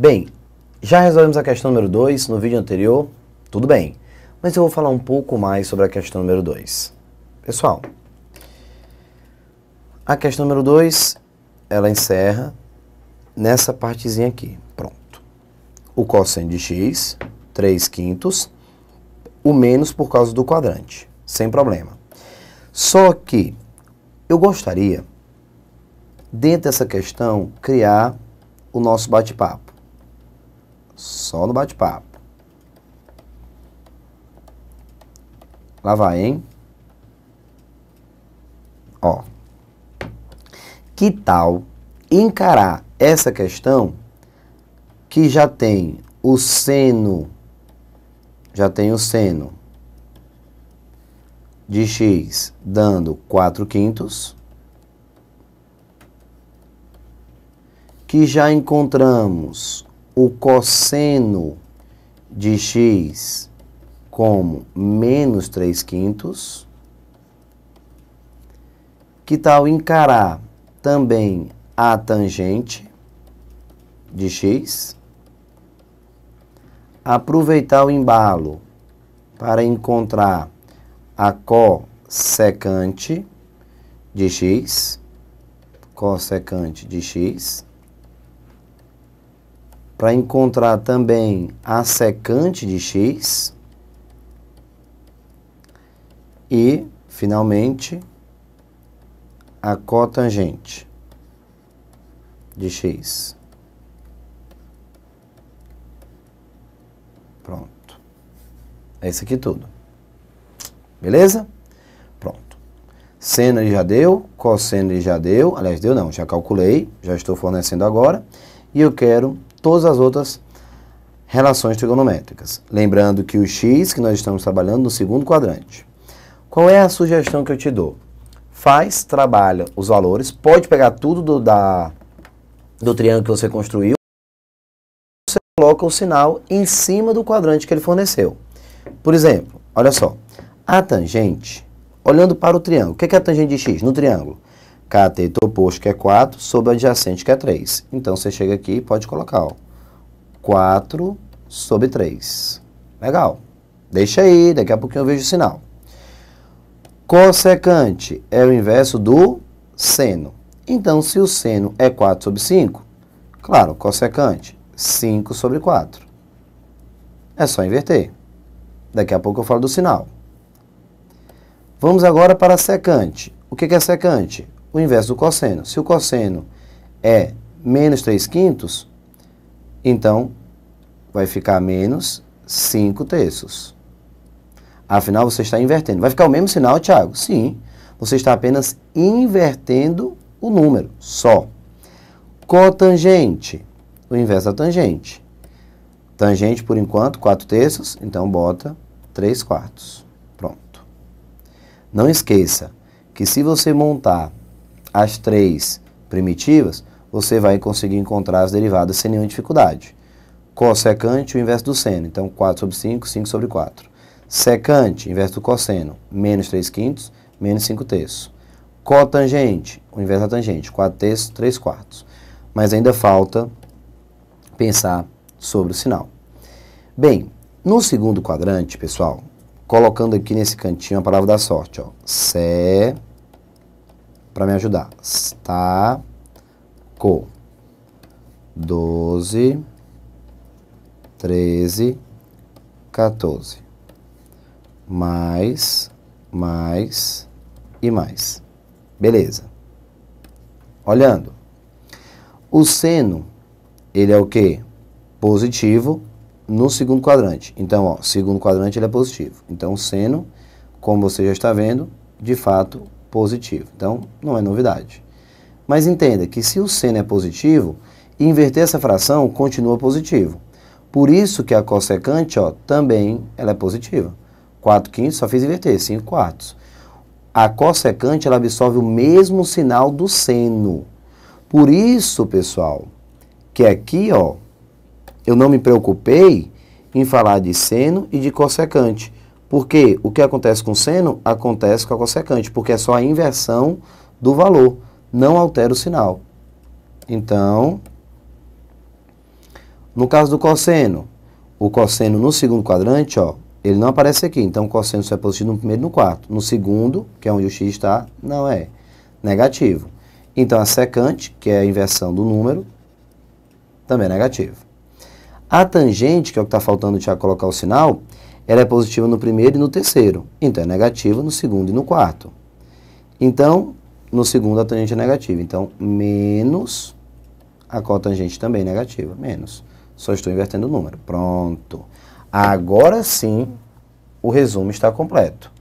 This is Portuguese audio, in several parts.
Bem, já resolvemos a questão número 2 no vídeo anterior, tudo bem, mas eu vou falar um pouco mais sobre a questão número 2. Pessoal, a questão número 2, ela encerra nessa partezinha aqui, pronto. O cosseno de x, 3 quintos, o menos por causa do quadrante, sem problema. Só que eu gostaria, dentro dessa questão, criar o nosso bate-papo. Só no bate-papo. Lá vai, hein? Ó. Que tal encarar essa questão que já tem o seno já tem o seno de x dando 4 quintos, que já encontramos o cosseno de x como menos 3 quintos. Que tal encarar também a tangente de x? Aproveitar o embalo para encontrar a cosecante de x, Cosecante de x, para encontrar também a secante de x e, finalmente, a cotangente de x. Pronto. É isso aqui tudo. Beleza? Pronto. Seno ele já deu, cosseno ele já deu, aliás, deu não, já calculei, já estou fornecendo agora, e eu quero todas as outras relações trigonométricas. Lembrando que o x que nós estamos trabalhando no segundo quadrante. Qual é a sugestão que eu te dou? Faz, trabalha os valores, pode pegar tudo do, da, do triângulo que você construiu, você coloca o sinal em cima do quadrante que ele forneceu. Por exemplo, olha só, a tangente, olhando para o triângulo, o que é, é a tangente de x no triângulo? cateto oposto, que é 4, sobre adjacente, que é 3. Então, você chega aqui e pode colocar, ó, 4 sobre 3. Legal. Deixa aí, daqui a pouquinho eu vejo o sinal. Cossecante é o inverso do seno. Então, se o seno é 4 sobre 5, claro, cossecante, 5 sobre 4. É só inverter. Daqui a pouco eu falo do sinal. Vamos agora para secante. O que é secante? o inverso do cosseno. Se o cosseno é menos 3 quintos, então vai ficar menos 5 terços. Afinal, você está invertendo. Vai ficar o mesmo sinal, Tiago? Sim. Você está apenas invertendo o número, só. Cotangente, o inverso da tangente. Tangente, por enquanto, 4 terços, então bota 3 quartos. Pronto. Não esqueça que se você montar as três primitivas, você vai conseguir encontrar as derivadas sem nenhuma dificuldade. Cossecante, o inverso do seno. Então, 4 sobre 5, 5 sobre 4. Secante, inverso do cosseno, menos 3 quintos, menos 5 terços. Cotangente, o inverso da tangente, 4 terços, 3 quartos. Mas ainda falta pensar sobre o sinal. Bem, no segundo quadrante, pessoal, colocando aqui nesse cantinho a palavra da sorte, ó, sé para me ajudar. com 12, 13, 14. Mais, mais e mais. Beleza. Olhando. O seno, ele é o quê? Positivo no segundo quadrante. Então, ó, segundo quadrante ele é positivo. Então, o seno, como você já está vendo, de fato positivo. Então, não é novidade. Mas entenda que se o seno é positivo, inverter essa fração continua positivo. Por isso que a cossecante ó, também ela é positiva. 4 quintos, só fiz inverter, 5 quartos. A cossecante ela absorve o mesmo sinal do seno. Por isso, pessoal, que aqui ó, eu não me preocupei em falar de seno e de cossecante. Porque o que acontece com o seno acontece com a secante porque é só a inversão do valor, não altera o sinal. Então, no caso do cosseno, o cosseno no segundo quadrante, ó, ele não aparece aqui. Então, o cosseno só é positivo no primeiro e no quarto. No segundo, que é onde o x está, não é negativo. Então, a secante, que é a inversão do número, também é negativo. A tangente, que é o que está faltando de colocar o sinal, ela é positiva no primeiro e no terceiro. Então é negativa no segundo e no quarto. Então, no segundo a tangente é negativa. Então, menos a cotangente também é negativa. Menos. Só estou invertendo o número. Pronto. Agora sim, o resumo está completo.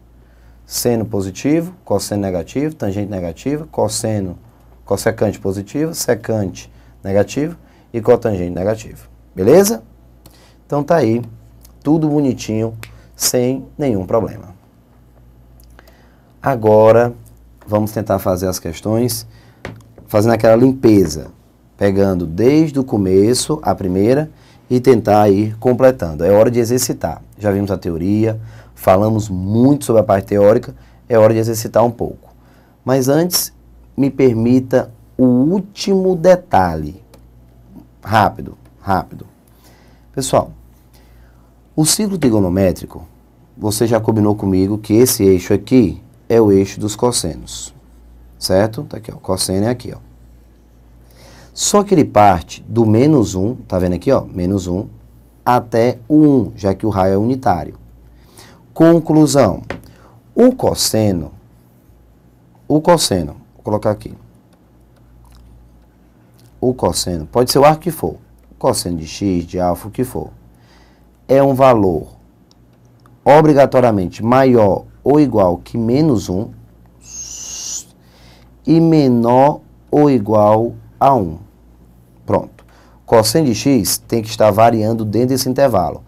Seno positivo, cosseno negativo, tangente negativa, cosseno, cossecante positivo, secante negativo e cotangente negativo. Beleza? Então tá aí tudo bonitinho, sem nenhum problema. Agora, vamos tentar fazer as questões fazendo aquela limpeza, pegando desde o começo a primeira e tentar ir completando. É hora de exercitar. Já vimos a teoria, falamos muito sobre a parte teórica, é hora de exercitar um pouco. Mas antes, me permita o último detalhe. Rápido, rápido. Pessoal, o ciclo trigonométrico, você já combinou comigo que esse eixo aqui é o eixo dos cossenos, certo? Tá aqui, ó, o cosseno é aqui, ó. Só que ele parte do menos 1, tá vendo aqui, ó, menos 1, até o 1, já que o raio é unitário. Conclusão, o cosseno, o cosseno, vou colocar aqui, o cosseno, pode ser o arco que for, cosseno de x, de alfa, o que for é um valor obrigatoriamente maior ou igual que menos 1 e menor ou igual a 1. Pronto. Cosseno de x tem que estar variando dentro desse intervalo.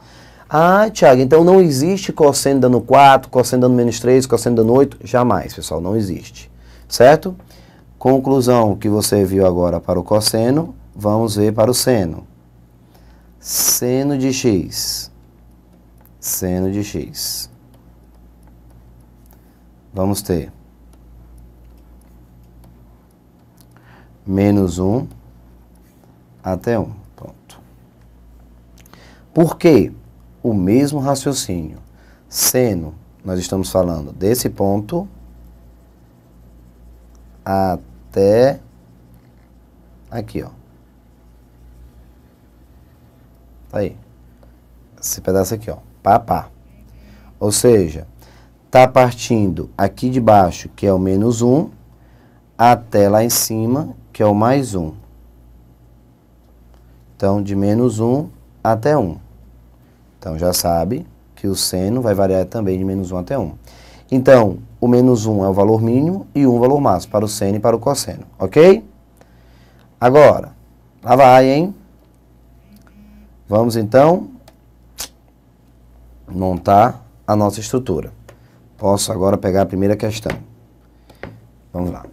Ah, Tiago, então não existe cosseno dando 4, cosseno dando menos 3, cosseno dando 8? Jamais, pessoal, não existe. Certo? Conclusão que você viu agora para o cosseno, vamos ver para o seno seno de x. Seno de x. Vamos ter menos 1 até 1. Pronto. Por que O mesmo raciocínio. Seno, nós estamos falando desse ponto até aqui, ó. Tá aí. Esse pedaço aqui, ó. Pá, pá. Ou seja, tá partindo aqui de baixo, que é o menos 1, até lá em cima, que é o mais 1. Então, de menos 1 até 1. Então, já sabe que o seno vai variar também de menos 1 até 1. Então, o menos 1 é o valor mínimo e 1 o valor máximo para o seno e para o cosseno, ok? Agora, lá vai, hein? Vamos então montar a nossa estrutura. Posso agora pegar a primeira questão. Vamos lá.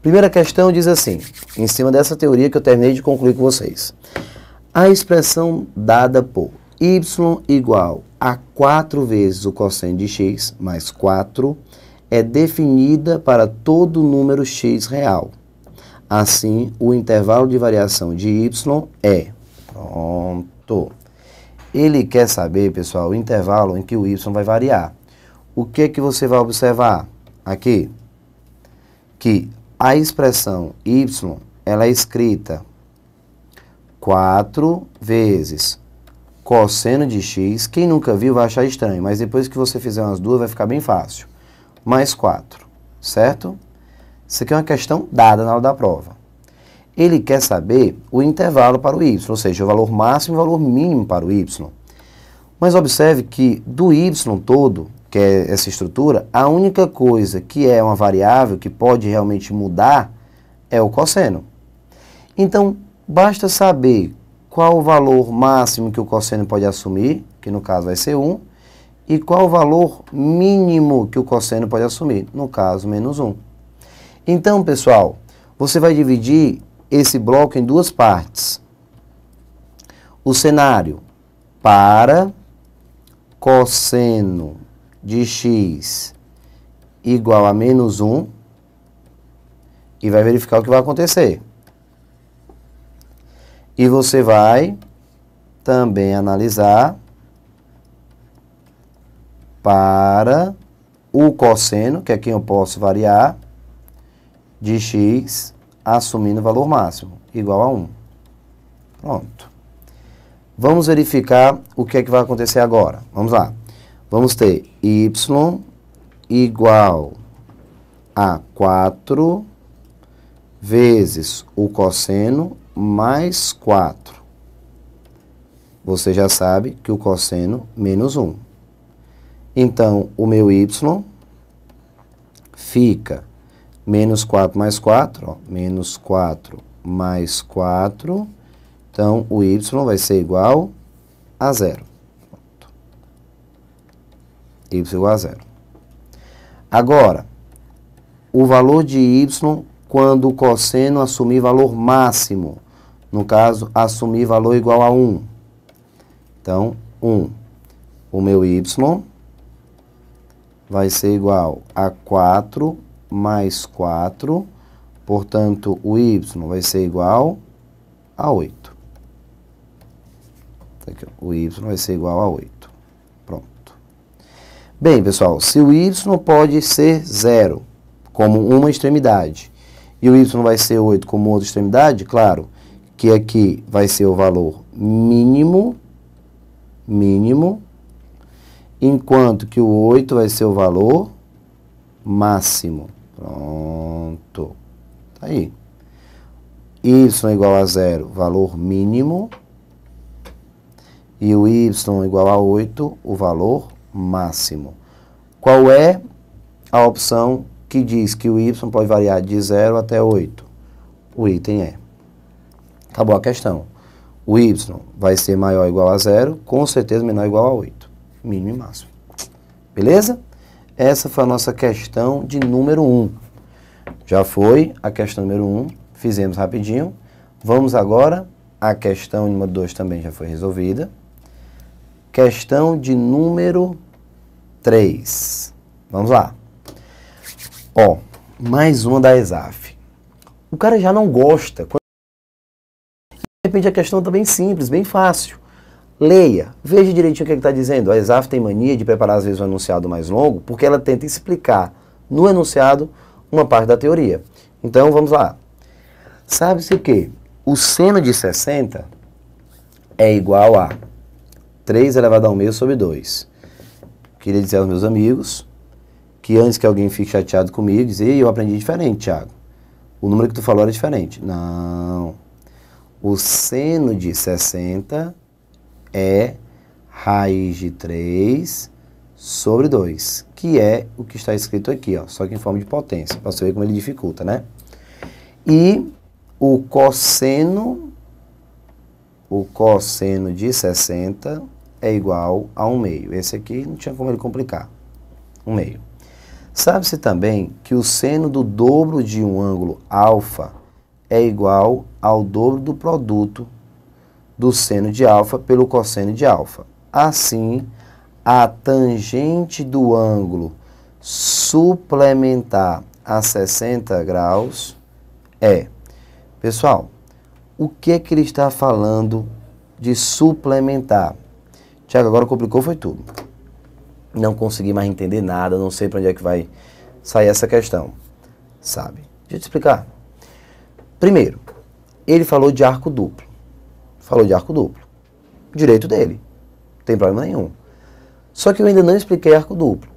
Primeira questão diz assim, em cima dessa teoria que eu terminei de concluir com vocês. A expressão dada por y igual a 4 vezes o cosseno de x mais 4 é definida para todo número x real. Assim, o intervalo de variação de y é... Pronto fator. Ele quer saber, pessoal, o intervalo em que o y vai variar. O que, que você vai observar aqui? Que a expressão y ela é escrita 4 vezes cosseno de x. Quem nunca viu vai achar estranho, mas depois que você fizer umas duas vai ficar bem fácil. Mais 4, certo? Isso aqui é uma questão dada na hora da prova ele quer saber o intervalo para o y, ou seja, o valor máximo e o valor mínimo para o y. Mas observe que do y todo, que é essa estrutura, a única coisa que é uma variável que pode realmente mudar é o cosseno. Então, basta saber qual o valor máximo que o cosseno pode assumir, que no caso vai ser 1, e qual o valor mínimo que o cosseno pode assumir, no caso, menos 1. Então, pessoal, você vai dividir esse bloco em duas partes. O cenário para cosseno de x igual a menos 1 e vai verificar o que vai acontecer. E você vai também analisar para o cosseno, que é quem eu posso variar, de x assumindo o valor máximo, igual a 1. Pronto. Vamos verificar o que é que vai acontecer agora. Vamos lá. Vamos ter y igual a 4 vezes o cosseno mais 4. Você já sabe que o cosseno menos 1. Então, o meu y fica Menos 4 mais 4, ó, menos 4 mais 4. Então, o y vai ser igual a zero. Pronto. y igual a zero. Agora, o valor de y quando o cosseno assumir valor máximo. No caso, assumir valor igual a 1. Então, 1. O meu y vai ser igual a 4 mais 4, portanto, o y vai ser igual a 8. Tá o y vai ser igual a 8. Pronto. Bem, pessoal, se o y pode ser 0 como uma extremidade, e o y vai ser 8 como outra extremidade, claro que aqui vai ser o valor mínimo, mínimo, enquanto que o 8 vai ser o valor máximo. Pronto. Tá aí. Y igual a zero, valor mínimo. E o Y igual a 8, o valor máximo. Qual é a opção que diz que o Y pode variar de 0 até 8? O item é. Acabou a questão. O Y vai ser maior ou igual a zero, com certeza menor ou igual a 8. Mínimo e máximo. Beleza? Essa foi a nossa questão de número 1. Um. Já foi a questão número 1, um, fizemos rapidinho. Vamos agora, a questão número 2 também já foi resolvida. Questão de número 3. Vamos lá. Ó, mais uma da ESAF. O cara já não gosta. De repente a questão está bem simples, bem fácil leia, veja direitinho o que é está dizendo. A ESAF tem mania de preparar às vezes um enunciado mais longo, porque ela tenta explicar no enunciado uma parte da teoria. Então, vamos lá. Sabe-se que o seno de 60 é igual a 3 elevado ao meio sobre 2. Queria dizer aos meus amigos que antes que alguém fique chateado comigo, dizer, eu aprendi diferente, Tiago. O número que tu falou era diferente. Não. O seno de 60 é raiz de 3 sobre 2, que é o que está escrito aqui, ó, só que em forma de potência, para você ver como ele dificulta, né? E o cosseno, o cosseno de 60 é igual a 1 meio. Esse aqui não tinha como ele complicar, 1 meio. Sabe-se também que o seno do dobro de um ângulo alfa é igual ao dobro do produto do seno de alfa pelo cosseno de alfa. Assim, a tangente do ângulo suplementar a 60 graus é... Pessoal, o que é que ele está falando de suplementar? Tiago, agora complicou foi tudo. Não consegui mais entender nada, não sei para onde é que vai sair essa questão, sabe? Deixa eu te explicar. Primeiro, ele falou de arco duplo falou de arco duplo. Direito dele. Não tem problema nenhum. Só que eu ainda não expliquei arco duplo.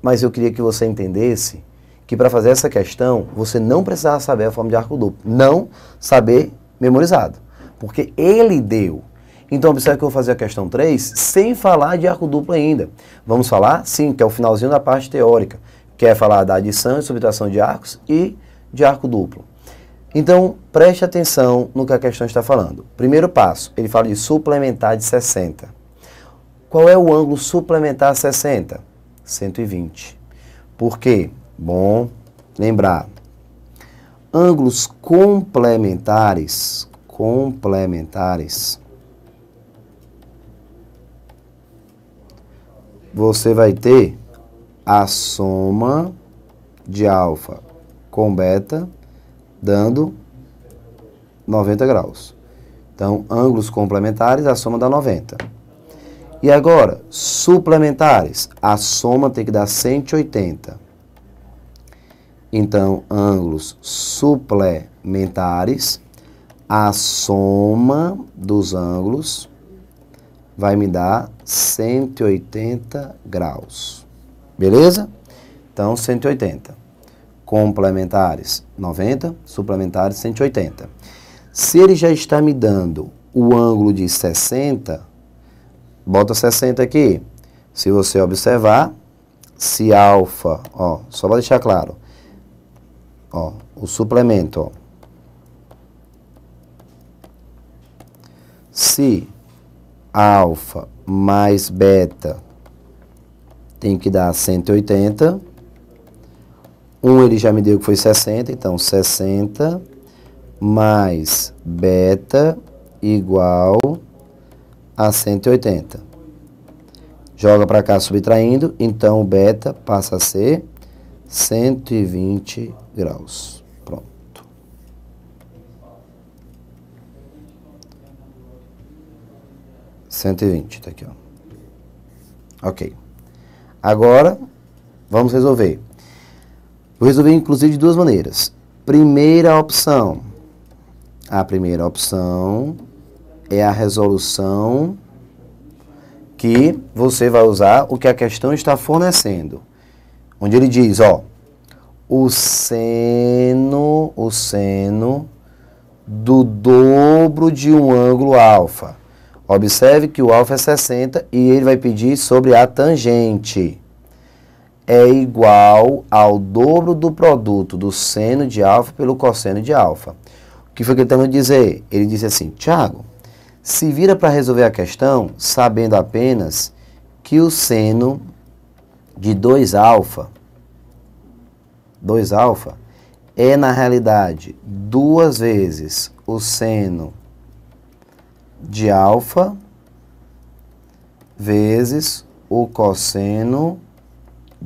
Mas eu queria que você entendesse que para fazer essa questão, você não precisava saber a forma de arco duplo. Não saber memorizado. Porque ele deu. Então, observe que eu vou fazer a questão 3 sem falar de arco duplo ainda. Vamos falar, sim, que é o finalzinho da parte teórica. Quer é falar da adição e subtração de arcos e de arco duplo. Então, preste atenção no que a questão está falando. Primeiro passo, ele fala de suplementar de 60. Qual é o ângulo suplementar 60? 120. Por quê? Bom, lembrar. Ângulos complementares, complementares, você vai ter a soma de alfa com beta dando 90 graus. Então, ângulos complementares, a soma dá 90. E agora, suplementares, a soma tem que dar 180. Então, ângulos suplementares, a soma dos ângulos vai me dar 180 graus. Beleza? Então, 180 complementares 90, suplementares 180. Se ele já está me dando o ângulo de 60, bota 60 aqui. Se você observar, se alfa, ó, só para deixar claro, ó, o suplemento, ó. Se alfa mais beta tem que dar 180, 1 ele já me deu que foi 60, então 60 mais beta igual a 180. Joga para cá subtraindo, então beta passa a ser 120 graus. Pronto. Cento e vinte, tá aqui, ó. Ok. Agora, vamos resolver. Vou resolver, inclusive, de duas maneiras. Primeira opção. A primeira opção é a resolução que você vai usar o que a questão está fornecendo. Onde ele diz, ó, o seno, o seno do dobro de um ângulo alfa. Observe que o alfa é 60 e ele vai pedir sobre a tangente é igual ao dobro do produto do seno de alfa pelo cosseno de alfa. O que foi que ele tentou dizer? Ele disse assim, Tiago, se vira para resolver a questão sabendo apenas que o seno de 2 alfa, 2 alfa, é na realidade duas vezes o seno de alfa vezes o cosseno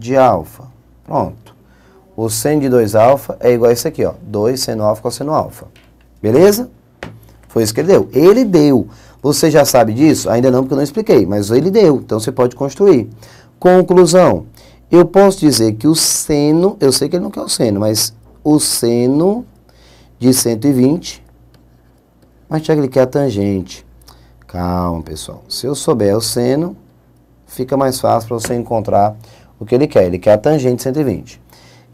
de alfa. Pronto. O seno de 2 alfa é igual a isso aqui, ó. 2 seno alfa cosseno alfa. Beleza? Foi isso que ele deu. Ele deu. Você já sabe disso? Ainda não, porque eu não expliquei, mas ele deu. Então, você pode construir. Conclusão. Eu posso dizer que o seno, eu sei que ele não quer o seno, mas o seno de 120, mas já que ele quer a tangente. Calma, pessoal. Se eu souber o seno, fica mais fácil para você encontrar o que ele quer? Ele quer a tangente de 120.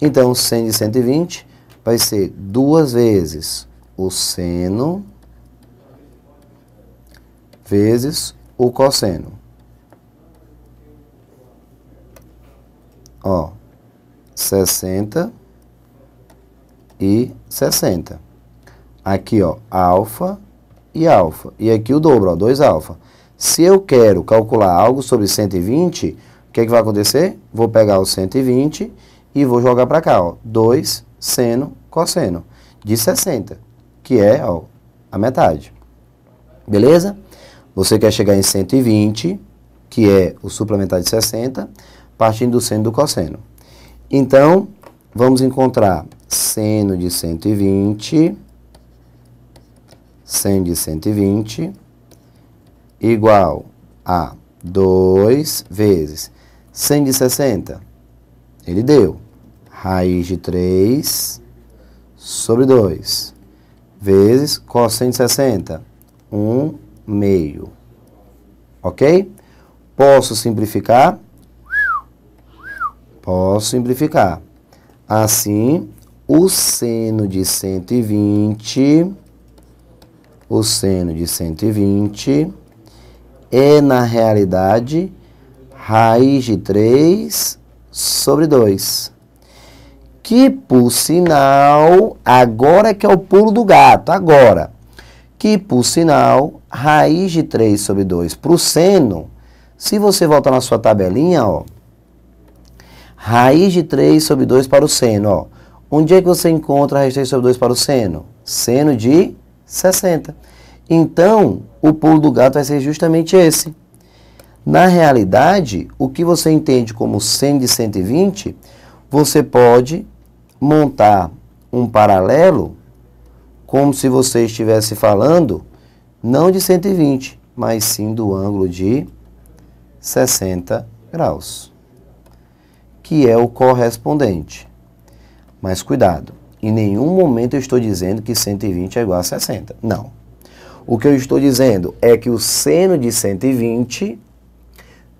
Então, o seno de 120 vai ser duas vezes o seno vezes o cosseno. Ó, 60 e 60. Aqui, ó, alfa e alfa. E aqui o dobro, ó, 2 alfa. Se eu quero calcular algo sobre 120, que, é que vai acontecer? Vou pegar o 120 e vou jogar para cá, ó, 2 seno cosseno de 60, que é ó, a metade. Beleza? Você quer chegar em 120, que é o suplementar de 60, partindo do seno do cosseno. Então, vamos encontrar seno de 120, seno de 120, igual a 2 vezes 160. Ele deu raiz de 3 sobre 2 vezes cos 160 1 meio. Ok? Posso simplificar? Posso simplificar. Assim, o seno de 120, o seno de 120 é, na realidade, raiz de 3 sobre 2. Que, por sinal, agora que é o pulo do gato, agora. Que, por sinal, raiz de 3 sobre 2 para o seno, se você voltar na sua tabelinha, ó, raiz de 3 sobre 2 para o seno, ó. Onde é que você encontra a raiz de 3 sobre 2 para o seno? Seno de 60. Então, o pulo do gato vai ser justamente esse. Na realidade, o que você entende como 100 de 120, você pode montar um paralelo como se você estivesse falando não de 120, mas sim do ângulo de 60 graus, que é o correspondente. Mas cuidado, em nenhum momento eu estou dizendo que 120 é igual a 60. Não. O que eu estou dizendo é que o seno de 120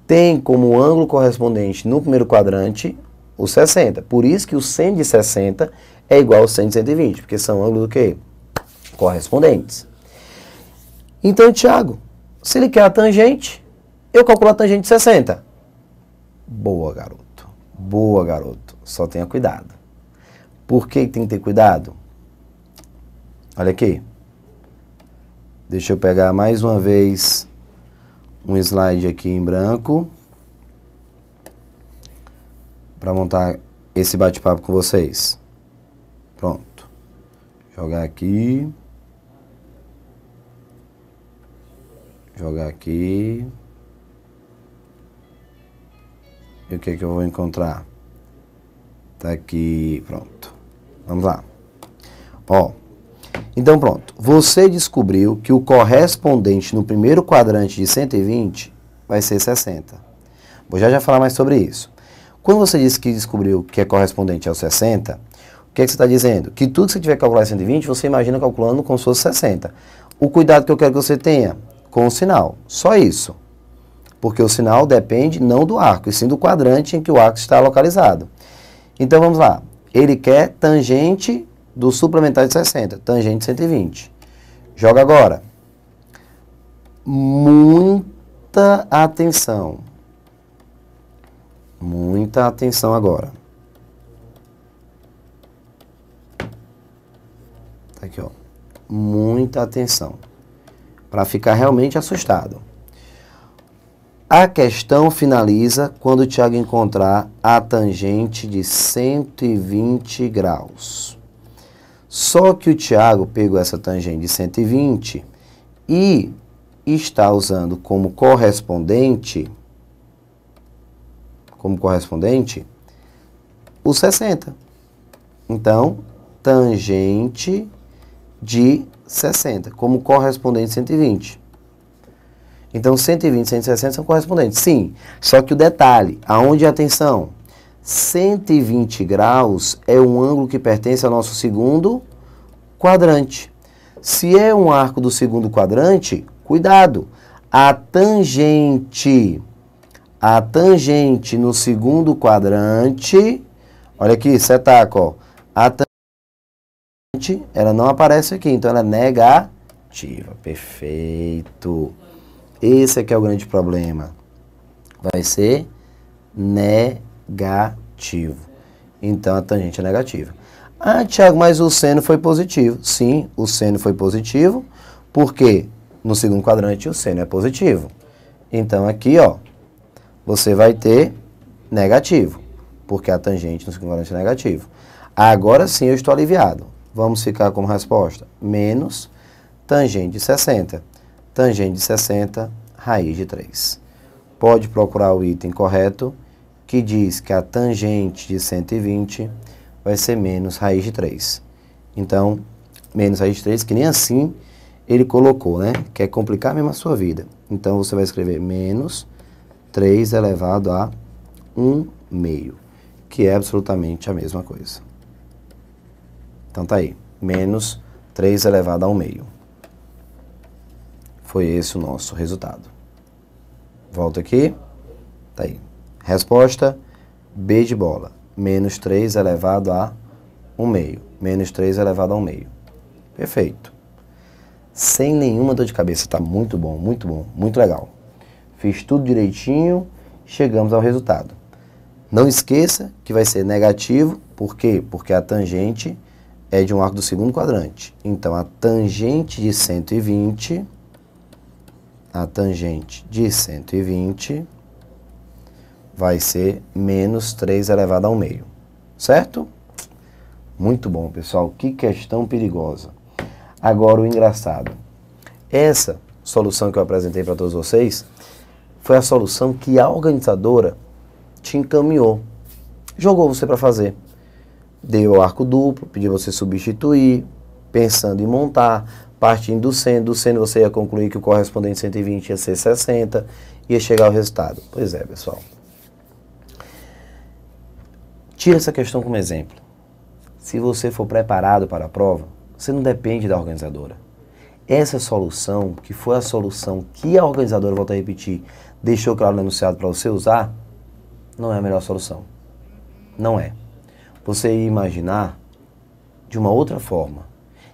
tem como ângulo correspondente no primeiro quadrante o 60. Por isso que o 160 de 60 é igual ao 100 de 120, porque são ângulos do quê? Correspondentes. Então, Tiago, se ele quer a tangente, eu calculo a tangente de 60. Boa, garoto. Boa, garoto. Só tenha cuidado. Por que tem que ter cuidado? Olha aqui. Deixa eu pegar mais uma vez um slide aqui em branco para montar esse bate-papo com vocês. Pronto. Jogar aqui. Jogar aqui. E o que, é que eu vou encontrar? Tá aqui, pronto. Vamos lá. Ó. Então pronto, você descobriu que o correspondente no primeiro quadrante de 120 vai ser 60. Vou já já falar mais sobre isso. Quando você disse que descobriu que é correspondente ao 60, o que, é que você está dizendo? Que tudo que você tiver calculado em 120, você imagina calculando como se fosse 60. O cuidado que eu quero que você tenha com o sinal, só isso. Porque o sinal depende não do arco, e sim do quadrante em que o arco está localizado. Então vamos lá. Ele quer tangente do suplementar de 60, tangente 120. Joga agora. Muita atenção. Muita atenção agora. Tá aqui, ó. Muita atenção. Para ficar realmente assustado. A questão finaliza quando o Thiago encontrar a tangente de 120 graus. Só que o Tiago pegou essa tangente de 120 e está usando como correspondente como correspondente o 60. Então, tangente de 60 como correspondente 120. Então, 120 e 160 são correspondentes. Sim, só que o detalhe, aonde a tensão? 120 graus é um ângulo que pertence ao nosso segundo quadrante. Se é um arco do segundo quadrante, cuidado, a tangente, a tangente no segundo quadrante, olha aqui, setaco, a tangente, ela não aparece aqui, então ela é negativa, perfeito. Esse é que é o grande problema, vai ser negativa negativo. Então a tangente é negativa. Ah, Tiago, mas o seno foi positivo. Sim, o seno foi positivo, porque no segundo quadrante o seno é positivo. Então aqui, ó, você vai ter negativo, porque a tangente no segundo quadrante é negativo. Agora sim eu estou aliviado. Vamos ficar a resposta menos tangente de 60. Tangente de 60, raiz de 3. Pode procurar o item correto que diz que a tangente de 120 vai ser menos raiz de 3. Então, menos raiz de 3, que nem assim ele colocou, né? Quer é complicar mesmo a sua vida. Então, você vai escrever menos 3 elevado a 1 meio, que é absolutamente a mesma coisa. Então, tá aí. Menos 3 elevado a 1 meio. Foi esse o nosso resultado. Volto aqui. Tá aí. Resposta: B de bola. Menos 3 elevado a 1 meio. Menos 3 elevado a 1 meio. Perfeito. Sem nenhuma dor de cabeça. Está muito bom, muito bom, muito legal. Fiz tudo direitinho, chegamos ao resultado. Não esqueça que vai ser negativo, por quê? Porque a tangente é de um arco do segundo quadrante. Então, a tangente de 120, a tangente de 120 vai ser menos 3 elevado ao meio, certo? Muito bom, pessoal. Que questão perigosa. Agora o engraçado. Essa solução que eu apresentei para todos vocês foi a solução que a organizadora te encaminhou. Jogou você para fazer. Deu arco duplo, pediu você substituir, pensando em montar, partindo do seno, do seno você ia concluir que o correspondente 120 ia ser 60, ia chegar ao resultado. Pois é, pessoal. Tira essa questão como exemplo. Se você for preparado para a prova, você não depende da organizadora. Essa solução, que foi a solução que a organizadora, volta a repetir, deixou claro no enunciado para você usar, não é a melhor solução. Não é. Você imaginar de uma outra forma.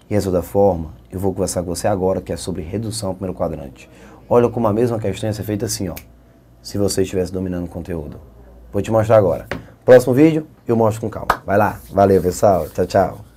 E essa outra forma, eu vou conversar com você agora, que é sobre redução ao primeiro quadrante. Olha como a mesma questão ia ser feita assim, ó. Se você estivesse dominando o conteúdo. Vou te mostrar agora. Próximo vídeo eu mostro com calma. Vai lá. Valeu, pessoal. Tchau, tchau.